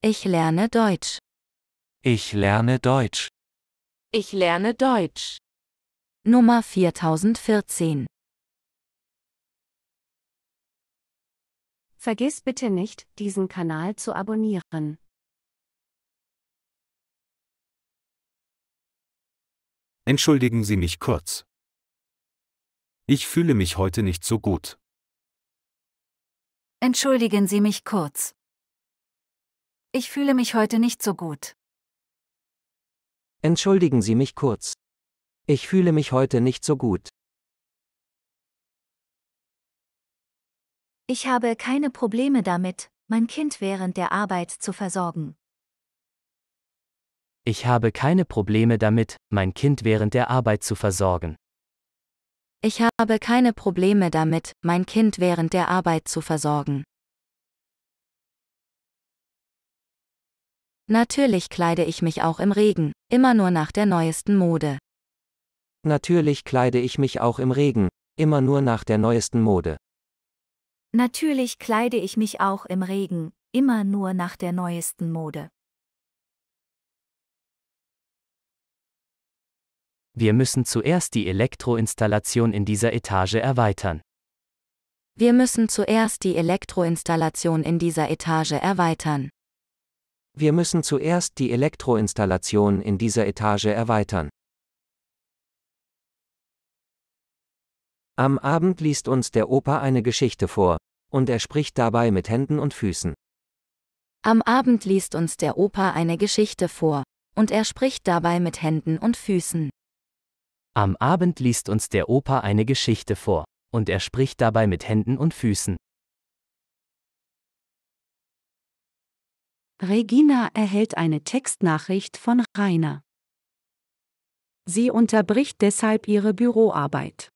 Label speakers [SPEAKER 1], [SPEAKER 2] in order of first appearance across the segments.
[SPEAKER 1] Ich lerne Deutsch.
[SPEAKER 2] Ich lerne Deutsch.
[SPEAKER 1] Ich lerne Deutsch. Nummer 4014. Vergiss bitte nicht, diesen Kanal zu abonnieren.
[SPEAKER 2] Entschuldigen Sie mich kurz. Ich fühle mich heute nicht so gut.
[SPEAKER 1] Entschuldigen Sie mich kurz. Ich fühle mich heute nicht so gut.
[SPEAKER 2] Entschuldigen Sie mich kurz. Ich fühle mich heute nicht so gut.
[SPEAKER 1] Ich habe keine Probleme damit, mein Kind während der Arbeit zu versorgen.
[SPEAKER 3] Ich habe keine Probleme damit, mein Kind während der Arbeit zu versorgen.
[SPEAKER 1] Ich habe keine Probleme damit, mein Kind während der Arbeit zu versorgen. Natürlich kleide ich mich auch im Regen, immer nur nach der neuesten Mode.
[SPEAKER 4] Natürlich kleide ich mich auch im Regen, immer nur nach der neuesten Mode.
[SPEAKER 1] Natürlich kleide ich mich auch im Regen, immer nur nach der neuesten Mode.
[SPEAKER 3] Wir müssen zuerst die Elektroinstallation in dieser Etage erweitern.
[SPEAKER 1] Wir müssen zuerst
[SPEAKER 5] die Elektroinstallation in dieser Etage erweitern. Wir müssen zuerst
[SPEAKER 4] die Elektroinstallation in dieser Etage erweitern. Am Abend liest uns der Opa eine Geschichte vor, und er spricht dabei mit Händen und Füßen.
[SPEAKER 5] Am Abend liest uns der Opa eine Geschichte vor, und er spricht dabei mit Händen und Füßen.
[SPEAKER 3] Am Abend liest uns der Opa eine Geschichte vor, und er spricht dabei mit Händen und Füßen.
[SPEAKER 1] Regina erhält eine Textnachricht von Rainer. Sie unterbricht deshalb ihre Büroarbeit.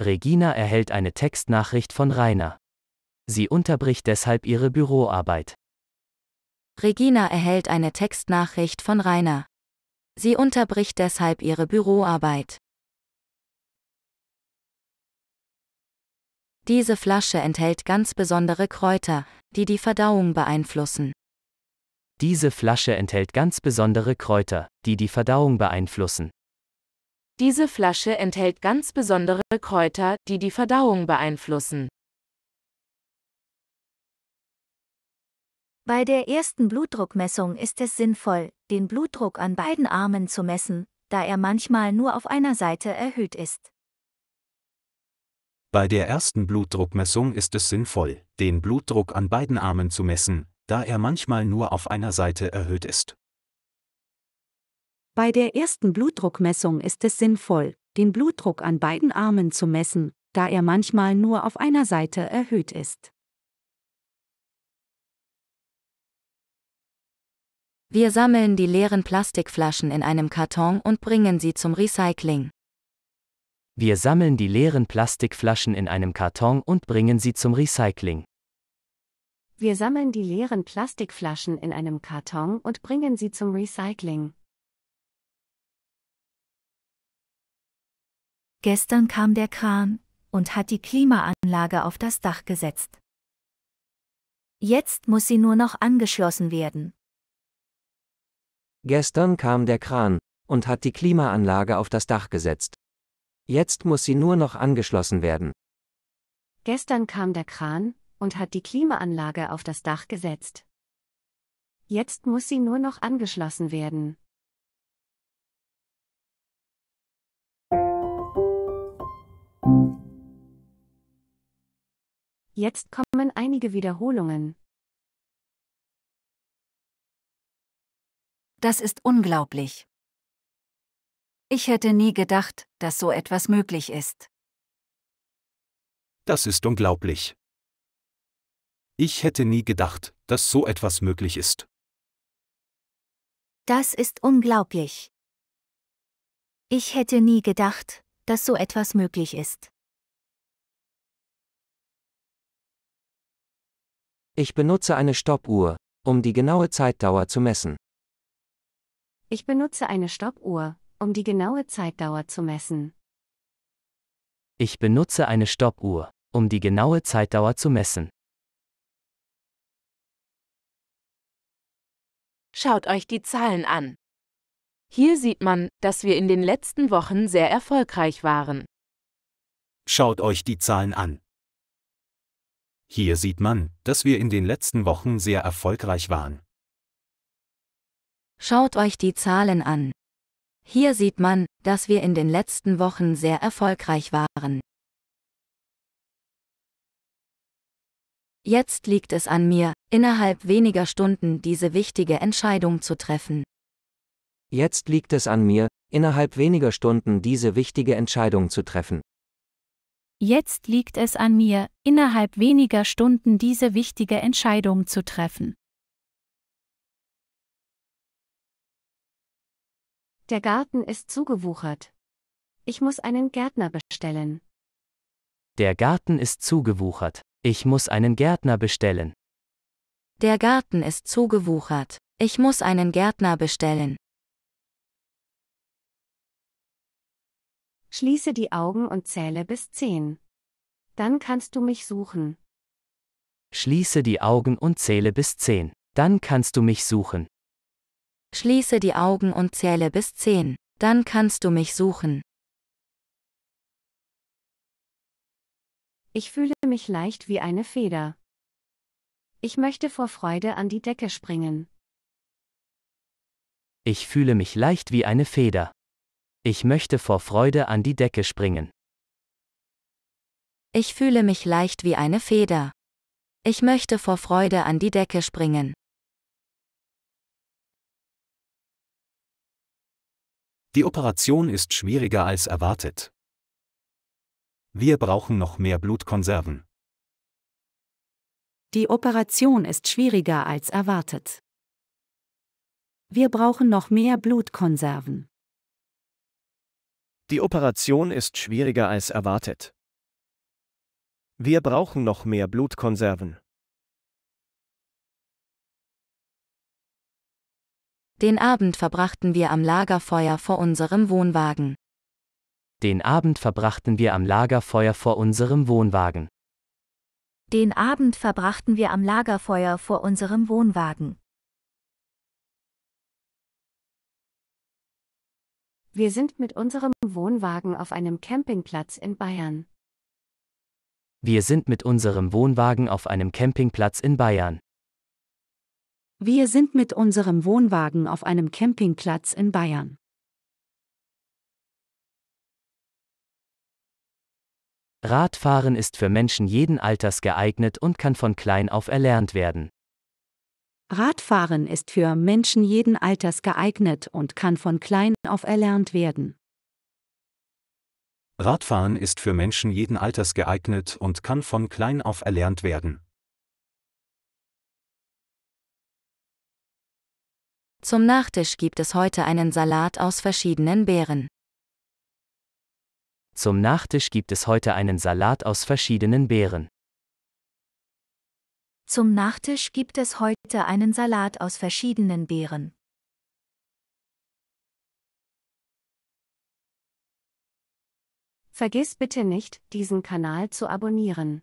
[SPEAKER 3] Regina erhält eine Textnachricht von Rainer. Sie unterbricht deshalb ihre Büroarbeit.
[SPEAKER 1] Regina erhält eine Textnachricht von Rainer. Sie unterbricht deshalb ihre Büroarbeit. Diese Flasche enthält ganz besondere Kräuter, die die Verdauung beeinflussen.
[SPEAKER 3] Diese Flasche enthält ganz besondere Kräuter, die die Verdauung beeinflussen.
[SPEAKER 1] Diese Flasche enthält ganz besondere Kräuter, die die Verdauung beeinflussen. Bei der ersten Blutdruckmessung ist es sinnvoll, den Blutdruck an beiden Armen zu messen, da er manchmal
[SPEAKER 5] nur auf einer Seite erhöht ist.
[SPEAKER 4] Bei der ersten Blutdruckmessung ist es sinnvoll, den Blutdruck an beiden Armen zu messen, da er manchmal nur auf
[SPEAKER 2] einer Seite erhöht ist.
[SPEAKER 5] Bei der ersten Blutdruckmessung ist es sinnvoll, den Blutdruck an beiden Armen zu messen, da er manchmal nur auf einer
[SPEAKER 1] Seite erhöht ist. Wir sammeln die leeren Plastikflaschen in einem Karton und bringen sie zum
[SPEAKER 5] Recycling.
[SPEAKER 3] Wir sammeln die leeren Plastikflaschen in einem Karton und bringen sie zum Recycling.
[SPEAKER 5] Wir sammeln die leeren Plastikflaschen in
[SPEAKER 1] einem Karton und bringen sie zum Recycling. Gestern kam der Kran und hat die Klimaanlage
[SPEAKER 5] auf das Dach gesetzt. Jetzt muss sie nur noch angeschlossen werden.
[SPEAKER 4] Gestern kam der Kran und hat die Klimaanlage auf das Dach gesetzt. Jetzt muss sie nur noch angeschlossen werden.
[SPEAKER 5] Gestern kam der Kran und hat die Klimaanlage auf das Dach gesetzt.
[SPEAKER 1] Jetzt muss sie nur noch angeschlossen werden. Jetzt kommen einige Wiederholungen. Das ist unglaublich. Ich hätte nie gedacht, dass so etwas möglich ist.
[SPEAKER 2] Das ist unglaublich. Ich hätte nie gedacht, dass so etwas möglich ist.
[SPEAKER 1] Das ist unglaublich. Ich hätte nie gedacht, dass so etwas möglich ist.
[SPEAKER 4] Ich benutze eine Stoppuhr, um die genaue
[SPEAKER 3] Zeitdauer zu messen.
[SPEAKER 5] Ich benutze eine Stoppuhr, um die genaue
[SPEAKER 1] Zeitdauer zu messen.
[SPEAKER 3] Ich benutze eine Stoppuhr, um die
[SPEAKER 2] genaue Zeitdauer zu messen.
[SPEAKER 1] Schaut euch die Zahlen an. Hier sieht man, dass wir in den letzten
[SPEAKER 5] Wochen sehr erfolgreich waren.
[SPEAKER 2] Schaut euch die Zahlen an. Hier sieht man, dass wir in den letzten Wochen sehr erfolgreich waren.
[SPEAKER 1] Schaut euch die Zahlen an. Hier sieht man, dass wir in den letzten Wochen sehr erfolgreich waren. Jetzt liegt es an mir, innerhalb weniger Stunden diese
[SPEAKER 5] wichtige Entscheidung zu treffen.
[SPEAKER 4] Jetzt liegt es an mir, innerhalb weniger Stunden diese wichtige Entscheidung zu treffen.
[SPEAKER 5] Jetzt liegt es an mir,
[SPEAKER 1] innerhalb weniger Stunden diese wichtige Entscheidung zu treffen. Der Garten ist zugewuchert. Ich muss einen Gärtner bestellen.
[SPEAKER 3] Der Garten ist zugewuchert. Ich muss einen Gärtner bestellen.
[SPEAKER 1] Der Garten ist zugewuchert. Ich muss einen Gärtner bestellen. Schließe die Augen und zähle bis zehn. Dann kannst du mich
[SPEAKER 5] suchen.
[SPEAKER 3] Schließe die Augen und zähle bis zehn. Dann kannst du mich suchen.
[SPEAKER 1] Schließe die Augen und zähle bis zehn. Dann kannst du mich suchen. Ich fühle mich leicht wie eine Feder. Ich möchte vor Freude an die Decke springen.
[SPEAKER 3] Ich fühle mich leicht wie eine Feder. Ich möchte vor Freude an die Decke springen.
[SPEAKER 1] Ich fühle mich leicht wie eine Feder. Ich möchte vor Freude an die Decke springen.
[SPEAKER 2] Die Operation ist schwieriger als erwartet. Wir brauchen noch mehr Blutkonserven.
[SPEAKER 1] Die Operation ist schwieriger als erwartet. Wir brauchen noch mehr Blutkonserven.
[SPEAKER 2] Die Operation ist schwieriger als erwartet. Wir brauchen noch mehr Blutkonserven.
[SPEAKER 1] Den Abend verbrachten wir am Lagerfeuer vor unserem Wohnwagen.
[SPEAKER 3] Den Abend verbrachten wir am Lagerfeuer vor unserem Wohnwagen.
[SPEAKER 1] Den Abend verbrachten wir am Lagerfeuer vor unserem Wohnwagen. Wir sind mit unserem Wohnwagen auf einem Campingplatz in Bayern.
[SPEAKER 3] Wir sind mit unserem Wohnwagen auf einem Campingplatz in Bayern.
[SPEAKER 5] Wir sind mit
[SPEAKER 1] unserem Wohnwagen auf einem Campingplatz in Bayern.
[SPEAKER 3] Radfahren ist für Menschen jeden Alters geeignet und kann von klein auf erlernt werden.
[SPEAKER 1] Radfahren
[SPEAKER 5] ist für Menschen jeden Alters geeignet und kann von klein auf erlernt werden.
[SPEAKER 2] Radfahren ist für Menschen jeden Alters geeignet und kann von klein auf erlernt werden.
[SPEAKER 1] Zum Nachtisch gibt es heute einen Salat aus verschiedenen Beeren.
[SPEAKER 3] Zum Nachtisch gibt es heute einen Salat aus verschiedenen Beeren.
[SPEAKER 1] Zum Nachtisch gibt es heute einen Salat aus verschiedenen Beeren. Vergiss bitte nicht, diesen Kanal zu abonnieren.